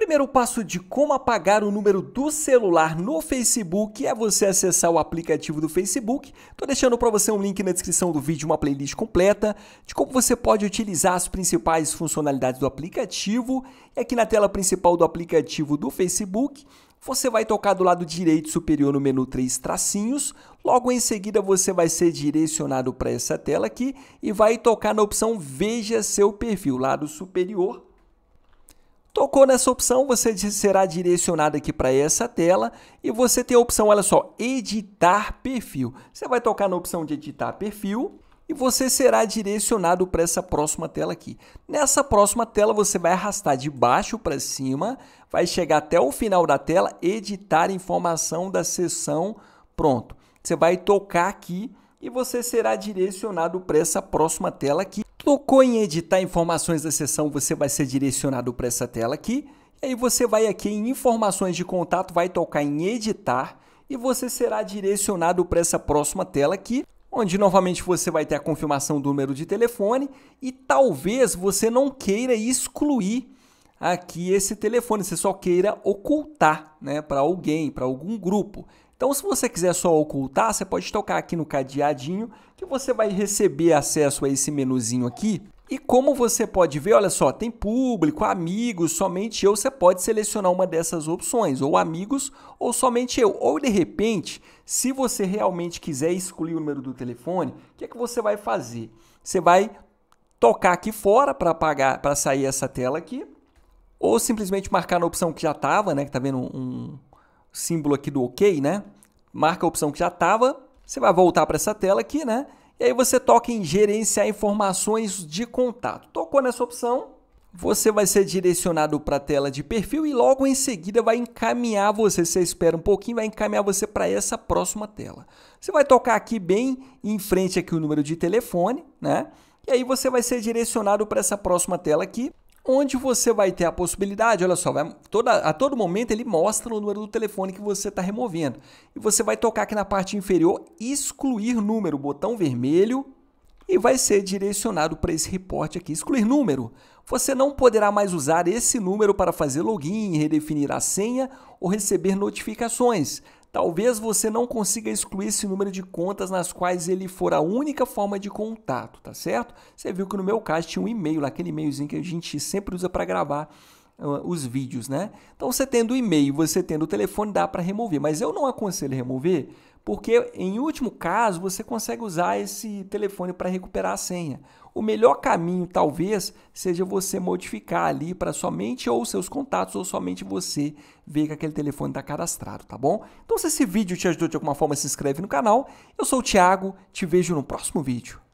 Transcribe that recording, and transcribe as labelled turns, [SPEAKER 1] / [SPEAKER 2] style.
[SPEAKER 1] primeiro passo de como apagar o número do celular no Facebook é você acessar o aplicativo do Facebook. Estou deixando para você um link na descrição do vídeo, uma playlist completa de como você pode utilizar as principais funcionalidades do aplicativo. E aqui na tela principal do aplicativo do Facebook, você vai tocar do lado direito superior no menu três tracinhos. Logo em seguida, você vai ser direcionado para essa tela aqui e vai tocar na opção Veja seu perfil, lado superior Tocou nessa opção, você será direcionado aqui para essa tela e você tem a opção, olha só, editar perfil. Você vai tocar na opção de editar perfil e você será direcionado para essa próxima tela aqui. Nessa próxima tela, você vai arrastar de baixo para cima, vai chegar até o final da tela, editar informação da sessão, pronto. Você vai tocar aqui e você será direcionado para essa próxima tela aqui. Tocou em editar informações da sessão, você vai ser direcionado para essa tela aqui. E aí você vai aqui em informações de contato, vai tocar em editar e você será direcionado para essa próxima tela aqui, onde novamente você vai ter a confirmação do número de telefone e talvez você não queira excluir aqui esse telefone, você só queira ocultar, né, para alguém, para algum grupo. Então, se você quiser só ocultar, você pode tocar aqui no cadeadinho que você vai receber acesso a esse menuzinho aqui. E como você pode ver, olha só, tem público, amigos, somente eu, você pode selecionar uma dessas opções, ou amigos, ou somente eu. Ou de repente, se você realmente quiser escolher o número do telefone, o que é que você vai fazer? Você vai tocar aqui fora para apagar, para sair essa tela aqui, ou simplesmente marcar na opção que já estava, né, que tá vendo um, símbolo aqui do OK, né? Marca a opção que já estava. Você vai voltar para essa tela aqui, né? E aí você toca em gerenciar informações de contato. Tocou nessa opção, você vai ser direcionado para a tela de perfil e logo em seguida vai encaminhar você, você espera um pouquinho, vai encaminhar você para essa próxima tela. Você vai tocar aqui bem em frente aqui o número de telefone, né? E aí você vai ser direcionado para essa próxima tela aqui, onde você vai ter a possibilidade, olha só, vai, toda, a todo momento ele mostra o número do telefone que você está removendo. E você vai tocar aqui na parte inferior, excluir número, botão vermelho, e vai ser direcionado para esse reporte aqui, excluir número. Você não poderá mais usar esse número para fazer login, redefinir a senha ou receber notificações. Talvez você não consiga excluir esse número de contas nas quais ele for a única forma de contato, tá certo? Você viu que no meu caso tinha um e-mail, aquele e-mailzinho que a gente sempre usa para gravar uh, os vídeos, né? Então você tendo o e-mail, você tendo o telefone, dá para remover, mas eu não aconselho remover porque, em último caso, você consegue usar esse telefone para recuperar a senha. O melhor caminho, talvez, seja você modificar ali para somente ou seus contatos ou somente você ver que aquele telefone está cadastrado, tá bom? Então, se esse vídeo te ajudou de alguma forma, se inscreve no canal. Eu sou o Thiago, te vejo no próximo vídeo.